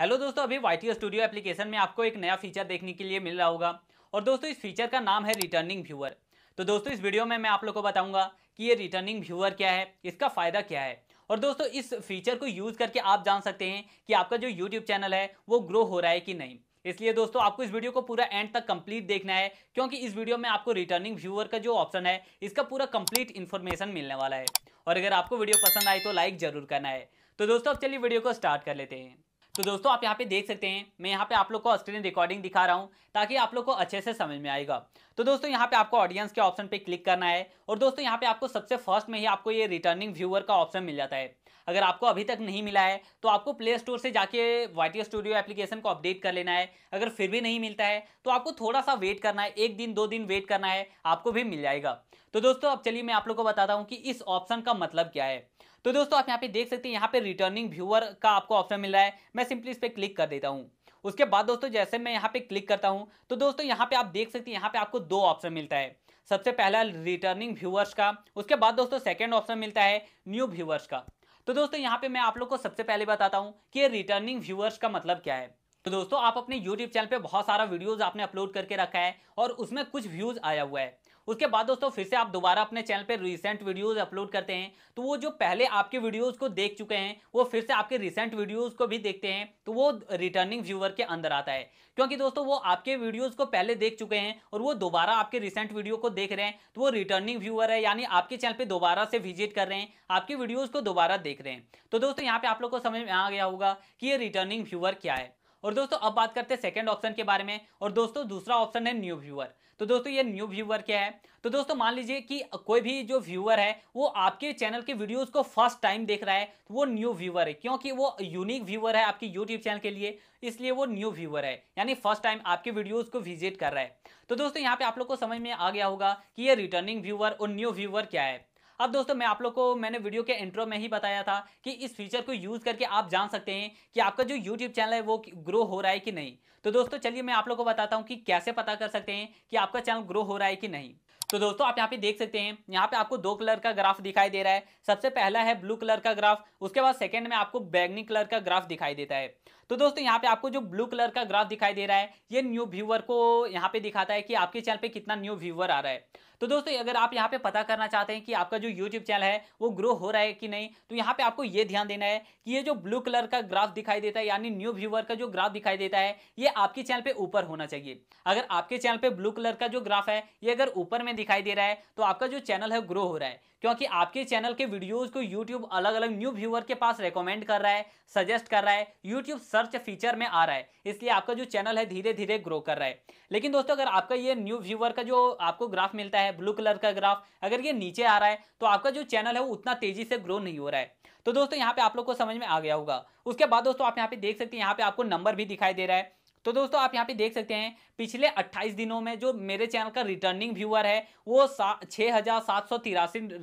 hello दोस्तों अभी Y T studio application में आपको एक नया फीचर देखने के लिए मिल रहा होगा और दोस्तों इस फीचर का नाम है रिटर्निंग व्यूअर तो दोस्तों इस वीडियो में मैं आप लोग को बताऊंगा कि ये रिटर्निंग व्यूअर क्या है इसका फ़ायदा क्या है और दोस्तों इस फीचर को यूज़ करके आप जान सकते हैं कि आपका जो यूट्यूब चैनल है वो ग्रो हो रहा है कि नहीं इसलिए दोस्तों आपको इस वीडियो को पूरा एंड तक कंप्लीट देखना है क्योंकि इस वीडियो में आपको रिटर्निंग व्यूअर का जो ऑप्शन है इसका पूरा कंप्लीट इन्फॉर्मेशन मिलने वाला है और अगर आपको वीडियो पसंद आए तो लाइक ज़रूर करना है तो दोस्तों अब चलिए वीडियो को स्टार्ट कर लेते हैं तो दोस्तों आप यहाँ पे देख सकते हैं मैं यहाँ पे आप लोग को ऑस्ट्रेलियन रिकॉर्डिंग दिखा रहा हूँ ताकि आप लोग को अच्छे से समझ में आएगा तो दोस्तों यहाँ पे आपको ऑडियंस के ऑप्शन पे क्लिक करना है और दोस्तों यहाँ पे आपको सबसे फर्स्ट में ही आपको ये रिटर्निंग व्यूअर का ऑप्शन मिल जाता है अगर आपको अभी तक नहीं मिला है तो आपको प्ले स्टोर से जाके वाई स्टूडियो एप्लीकेशन को अपडेट कर लेना है अगर फिर भी नहीं मिलता है तो आपको थोड़ा सा वेट करना है एक दिन दो दिन वेट करना है आपको भी मिल जाएगा तो दोस्तों अब चलिए मैं आप लोग को बताता हूँ कि इस ऑप्शन का मतलब क्या है तो दोस्तों आप यहाँ पे देख सकते हैं यहाँ पे रिटर्निंग व्यूअर का आपको ऑप्शन मिल रहा है मैं सिंपली इस पर क्लिक कर देता हूँ उसके बाद दोस्तों जैसे मैं यहाँ पे क्लिक करता हूँ तो दोस्तों यहाँ पे आप देख सकते हैं यहाँ पे आपको दो ऑप्शन मिलता है सबसे पहला रिटर्निंग व्यूअर्स का उसके बाद दोस्तों सेकेंड ऑप्शन मिलता है न्यू व्यूअर्स का तो दोस्तों यहाँ पे मैं आप लोग को सबसे पहले बताता हूँ कि ये रिटर्निंग व्यूअर्स का मतलब क्या है तो दोस्तों आप अपने YouTube चैनल पे बहुत सारा वीडियोस आपने अपलोड करके रखा है और उसमें कुछ व्यूज आया हुआ है उसके बाद दोस्तों फिर से आप दोबारा अपने चैनल पर रिसेंट वीडियोज अपलोड करते हैं तो वो जो पहले आपके वीडियोज को देख चुके हैं वो फिर से आपके रिसेंट वीडियोज को भी देखते हैं तो वो रिटर्निंग व्यूअर के अंदर आता है क्योंकि दोस्तों वो आपके वीडियोज को पहले देख चुके हैं और वो दोबारा आपके रिसेंट वीडियो को देख रहे हैं तो वो रिटर्निंग व्यूअर है यानी आपके चैनल पर दोबारा से विजिट कर रहे हैं आपकी वीडियोज को दोबारा देख रहे हैं तो दोस्तों यहाँ पे आप लोग को समझ में आ गया होगा कि ये रिटर्निंग व्यूअर क्या है और दोस्तों अब बात करते हैं सेकंड ऑप्शन के बारे में और दोस्तों दूसरा ऑप्शन है न्यू व्यूअर तो दोस्तों ये न्यू व्यूअर क्या है तो दोस्तों मान लीजिए कि कोई भी जो व्यूअर है वो आपके चैनल के वीडियोस को फर्स्ट टाइम देख रहा है तो वो न्यू व्यूअर है क्योंकि वो यूनिक व्यूअर है आपकी यूट्यूब चैनल के लिए इसलिए वो न्यू व्यूअर है यानी फर्स्ट टाइम आपके वीडियोस को विजिट कर रहा है तो दोस्तों यहाँ पे आप लोग को समझ में आ गया होगा कि ये रिटर्निंग व्यूअर और न्यू व्यूअर क्या है अब दोस्तों मैं आप लोग को मैंने वीडियो के इंट्रो में ही बताया था कि इस फीचर को यूज करके आप जान सकते हैं कि आपका जो यूट्यूब चैनल है वो ग्रो हो रहा है कि नहीं तो दोस्तों चलिए मैं आप लोग को बताता हूँ कि कैसे पता कर सकते हैं कि आपका चैनल ग्रो हो रहा है कि नहीं तो दोस्तों आप यहाँ पे देख सकते हैं यहाँ पे आपको दो कलर का ग्राफ दिखाई दे रहा है सबसे पहला है ब्लू कलर का ग्राफ उसके बाद सेकंड में आपको बैगनी कलर का ग्राफ दिखाई देता है तो दोस्तों यहाँ पे आपको जो ब्लू कलर का ग्राफ दिखाई दे रहा है ये न्यू व्यूवर को यहाँ पे दिखाता है कि आपके चैनल पे कितना न्यू व्यूवर आ रहा है तो दोस्तों अगर आप यहाँ पे पता करना चाहते हैं कि आपका जो यूट्यूब चैनल है वो ग्रो हो रहा है कि नहीं तो यहाँ पे आपको ये ध्यान देना है कि ये जो ब्लू कलर का ग्राफ दिखाई देता है यानी न्यू व्यूवर का जो ग्राफ दिखाई देता है ये आपके चैनल पे ऊपर होना चाहिए अगर आपके चैनल पे ब्लू कलर का जो ग्राफ है ये अगर ऊपर में दिखाई दे रहा है तो आपका जो चैनल है ग्रो हो रहा है क्योंकि आपके चैनल के वीडियोज को यूट्यूब अलग अलग न्यू व्यूअर के पास रेकमेंड कर रहा है सजेस्ट कर रहा है यूट्यूब सर्च फीचर में आ रहा है इसलिए आपका जो चैनल है धीरे धीरे ग्रो कर रहा है लेकिन दोस्तों अगर आपका ये न्यू व्यूअर का जो आपको ग्राफ मिलता है ब्लू कलर का ग्राफ अगर ये नीचे आ रहा है तो आपका जो चैनल है वो उतना तेजी से ग्रो नहीं हो रहा है तो दोस्तों यहाँ पे आप लोग को समझ में आ गया होगा उसके बाद दोस्तों आप यहाँ पे देख सकते हैं यहाँ पे आपको नंबर भी दिखाई दे रहा है तो दोस्तों आप यहाँ पे देख सकते हैं पिछले 28 दिनों में जो मेरे चैनल का रिटर्निंग व्यूअर है वो सा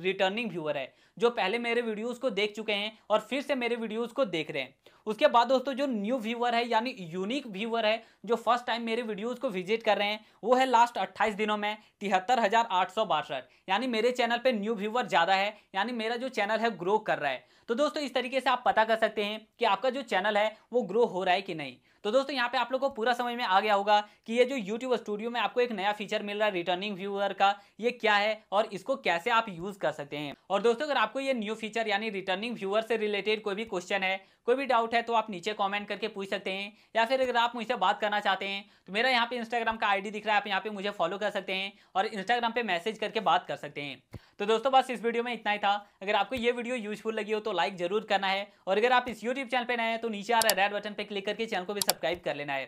रिटर्निंग व्यूअर है जो पहले मेरे वीडियोस को देख चुके हैं और फिर से मेरे वीडियोस को देख रहे हैं उसके बाद दोस्तों जो न्यू व्यूअर है यानी यूनिक व्यूअर है जो फर्स्ट टाइम मेरे वीडियोज़ को विजिट कर रहे हैं वो है लास्ट अट्ठाईस दिनों में तिहत्तर यानी मेरे चैनल पर न्यू व्यूअर ज़्यादा है यानी मेरा जो चैनल है ग्रो कर रहा है तो दोस्तों इस तरीके से आप पता कर सकते हैं कि आपका जो चैनल है वो ग्रो हो रहा है कि नहीं तो दोस्तों यहाँ पे आप लोग को पूरा समझ में आ गया होगा कि ये जो YouTube स्टूडियो में आपको एक नया फीचर मिल रहा है रिटर्निंग व्यूअर का ये क्या है और इसको कैसे आप यूज कर सकते हैं और दोस्तों अगर आपको ये न्यू फीचर यानी रिटर्निंग व्यूअर से रिलेटेड कोई भी क्वेश्चन है कोई भी डाउट डाउट है तो आप नीचे कमेंट करके पूछ सकते हैं या फिर अगर आप मुझसे बात करना चाहते हैं तो मेरा यहाँ पे इंस्टाग्राम का आईडी दिख रहा है आप यहाँ पे मुझे फॉलो कर सकते हैं और इंस्टाग्राम पे मैसेज करके बात कर सकते हैं तो दोस्तों बस इस वीडियो में इतना ही था अगर आपको ये वीडियो यूजफुल लगी हो तो लाइक जरूर करना है और अगर आप इस यूट्यूब चैनल पर नए हैं तो नीचे आ रहा है रेड बटन पर क्लिक करके चैनल को भी सब्सक्राइब कर लेना है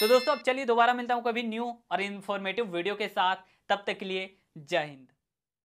तो दोस्तों अब चलिए दोबारा मिलता हूँ कभी न्यू और इन्फॉर्मेटिव वीडियो के साथ तब तक के लिए जय हिंद